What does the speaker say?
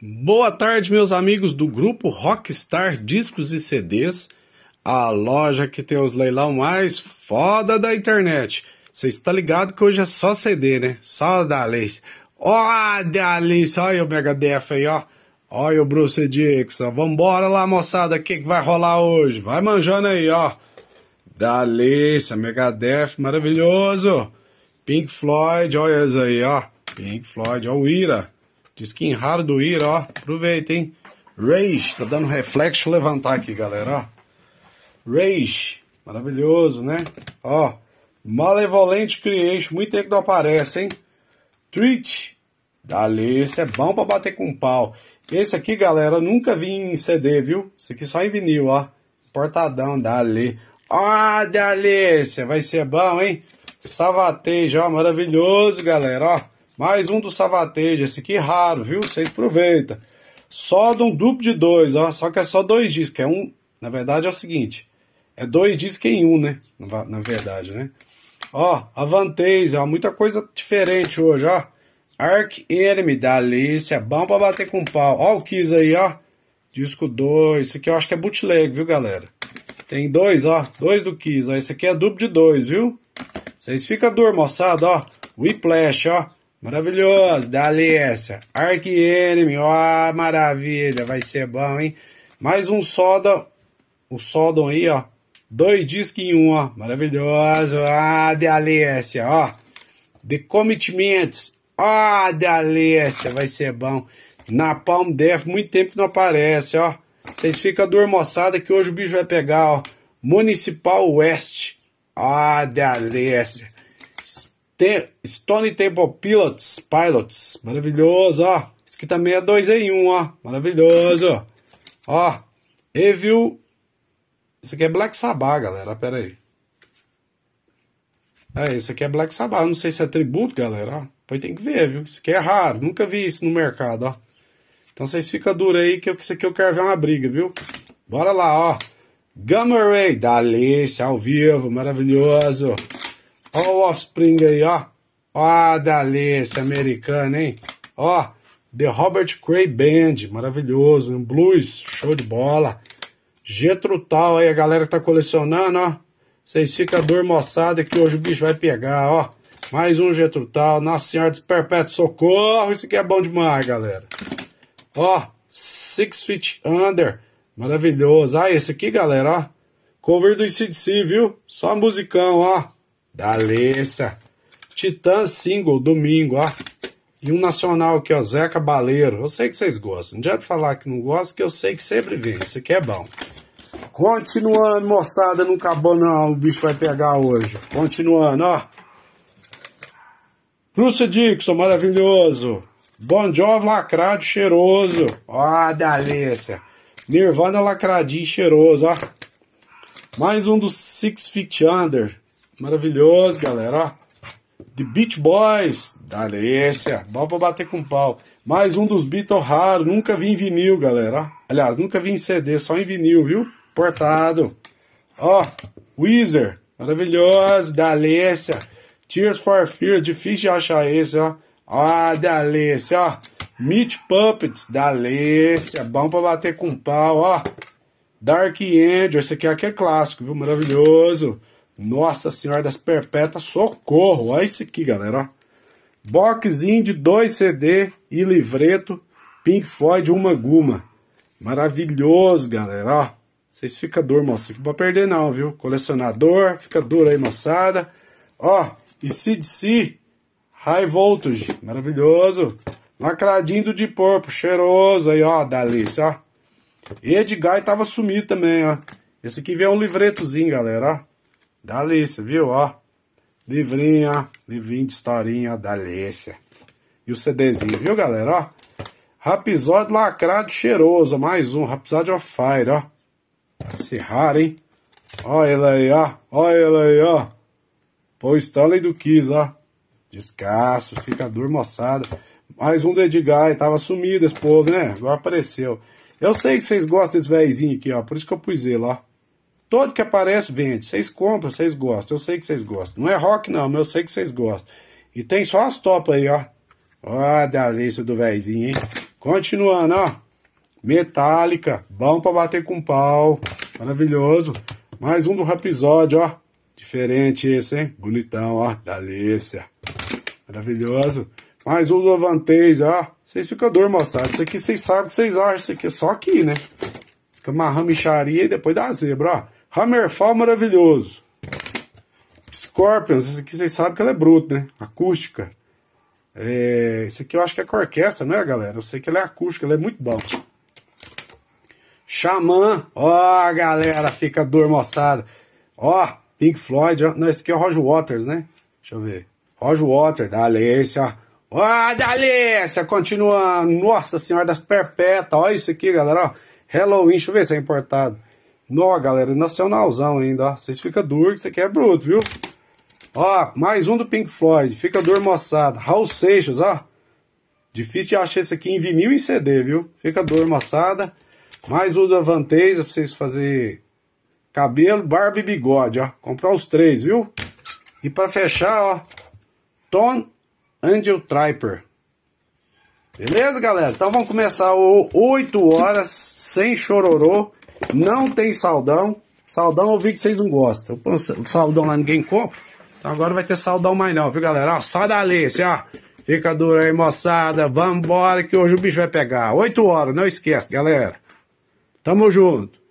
Boa tarde, meus amigos do grupo Rockstar Discos e CDs, a loja que tem os leilão mais foda da internet. Você está ligado que hoje é só CD, né? Só da Alice. Ó, oh, da Alice, olha o Mega Def aí, ó. Olha o Bruce Dixon. Vambora lá, moçada, o que, que vai rolar hoje? Vai manjando aí, ó. Da Alice, Def, maravilhoso. Pink Floyd, olha eles aí, ó. Pink Floyd, olha o Ira. Skin raro do ir, ó. Aproveita, hein? Rage, tá dando reflexo levantar aqui, galera, ó. Rage, maravilhoso, né? Ó, Malevolente Creation, muito tempo que não aparece, hein? Treat, dali, esse é bom pra bater com pau. Esse aqui, galera, nunca vi em CD, viu? Esse aqui só em vinil, ó. Portadão, dali. Ó, esse vai ser bom, hein? Savatejo, ó, maravilhoso, galera, ó. Mais um do Savatejo, esse aqui é raro, viu? Vocês aproveita. Só de um duplo de dois, ó. Só que é só dois discos. É um. Na verdade é o seguinte: é dois discos em um, né? Na verdade, né? Ó, Avantage, ó. É muita coisa diferente hoje, ó. Arc Enemy da Alice, é bom pra bater com pau. Ó, o Kiss aí, ó. Disco 2. Esse aqui eu acho que é bootleg, viu, galera? Tem dois, ó. Dois do Kiss, ó. Esse aqui é duplo de dois, viu? Vocês ficam duro, moçada, ó. Whiplash, ó. Maravilhoso, dali Arc Enemy, ó, maravilha, vai ser bom, hein? Mais um Sodom, o Sodom aí, ó. Dois discos em um, ó. Maravilhoso, ah, delícia, ó. The Commitments, ó, delícia, vai ser bom. Na Palm Def, muito tempo que não aparece, ó. Vocês ficam dormoçada que hoje o bicho vai pegar, ó. Municipal West, ó, delícia. T Stone Temple Pilots, Pilots, maravilhoso, ó. Esse aqui também é 2 em 1, um, ó, maravilhoso. ó, Evil, isso aqui é Black Sabbath, galera, pera aí. É, esse aqui é Black Sabbath, não sei se é tributo, galera, ó. Pois tem que ver, viu? Isso aqui é raro, nunca vi isso no mercado, ó. Então vocês ficam duros aí, que isso aqui eu quero ver uma briga, viu? Bora lá, ó. Gamma Ray, Dalice ao vivo, maravilhoso. Olha o Offspring aí, ó. Ó a americana, hein? Ó, The Robert Cray Band, maravilhoso. Um blues, show de bola. Getro Tal aí, a galera que tá colecionando, ó. Vocês ficam dormoçada que hoje o bicho vai pegar, ó. Mais um Getro Tal. Nossa Senhora dos Perpétuos Socorro. Isso aqui é bom demais, galera. Ó, Six Feet Under. Maravilhoso. Ah, esse aqui, galera, ó. Cover do ICDC, viu? Só musicão, ó. Da Alessa. Titã single, domingo, ó. E um nacional aqui, ó, Zeca Baleiro. Eu sei que vocês gostam. Não adianta falar que não gosta, que eu sei que sempre vem. Isso aqui é bom. Continuando, moçada, não acabou não. O bicho vai pegar hoje. Continuando, ó. Bruce Dixon, maravilhoso. Bon Jovi, lacrado, cheiroso. Ó, delícia. Nirvana, lacradinho, cheiroso, ó. Mais um dos Six Feet Under. Maravilhoso, galera, ó. The Beach Boys, Alessia, é. bom pra bater com pau. Mais um dos Beatles raro, nunca vi em vinil, galera, Aliás, nunca vi em CD, só em vinil, viu? Portado. Ó, Weezer, maravilhoso, Alessia. É. Tears for Fear difícil de achar esse, ó. Ó, delícia, ó. Meat Puppets, Alessia, é. bom pra bater com pau, ó. Dark Angel, esse aqui, aqui é clássico, viu? Maravilhoso. Nossa Senhora das Perpétuas, socorro! Olha isso aqui, galera. Boxzinho de 2 CD e livreto Pink Floyd Uma Guma. Maravilhoso, galera. Ó. Vocês ficam duro, moça. Não vai perder não, viu? Colecionador, fica duro aí, moçada. Ó, e CDC High Voltage. Maravilhoso. Lacradinho do de porpo, cheiroso aí, ó, Dalícia, ó. Edgar tava sumido também, ó. Esse aqui vem um livretozinho, galera, ó. Dalícia, viu? Ó. Livrinha, livrinho de historinha, Dalícia. E o CDzinho, viu, galera? Ó. Rapisódio lacrado cheiroso. Mais um. Rapisódio of Fire, ó. Esse raro, hein? Ó ele aí, ó. Ó ele aí, ó. Pô, Stanley do Kiss, ó. Descasso, fica duro, moçada. Mais um do Edgar. Tava sumido esse povo, né? Agora apareceu. Eu sei que vocês gostam desse véizinho aqui, ó. Por isso que eu pus ele, ó. Todo que aparece vende. Vocês compram, vocês gostam. Eu sei que vocês gostam. Não é rock, não, mas eu sei que vocês gostam. E tem só as topas aí, ó. Ó, a delícia do véizinho, hein? Continuando, ó. Metálica. Bom pra bater com pau. Maravilhoso. Mais um do episódio, ó. Diferente esse, hein? Bonitão, ó. Delícia. Maravilhoso. Mais um do Avanteis, ó. Vocês ficam dor, moçada. Isso aqui vocês sabem o que vocês acham. Isso aqui é só aqui, né? Fica amarrando micharia e depois dá zebra, ó. Hammerfall maravilhoso. Scorpions, esse aqui vocês sabem que ela é bruta, né? Acústica. É, esse aqui eu acho que é com orquestra, não é, galera? Eu sei que ela é acústica, ela é muito bom. Xamã, ó, galera, fica dor moçada. Ó, Pink Floyd, ó. Não, esse aqui é o Roger Waters, né? Deixa eu ver. Roger Waters, Dalência, ó. Ó, Dalência, continua. Nossa Senhora das Perpétuas, ó, isso aqui, galera, ó. Halloween, deixa eu ver se é importado. Nó, galera, nacionalzão ainda, ó. Vocês ficam duro que isso aqui é bruto, viu? Ó, mais um do Pink Floyd. Fica duro, moçada. Raul Seixas, ó. Difícil de achar esse aqui em vinil e CD, viu? Fica duro, moçada. Mais um da Vanteza pra vocês fazer cabelo, barba e bigode, ó. Comprar os três, viu? E para fechar, ó. Tom Angel Triper. Beleza, galera? Então vamos começar o 8 horas sem chororô. Não tem saldão. Saldão eu vi que vocês não gostam. O saldão lá ninguém compra. Então agora vai ter saldão mais não, viu galera? Ó, sai dali, ó. Fica duro aí, moçada. Vambora que hoje o bicho vai pegar. 8 horas, não esquece, galera. Tamo junto.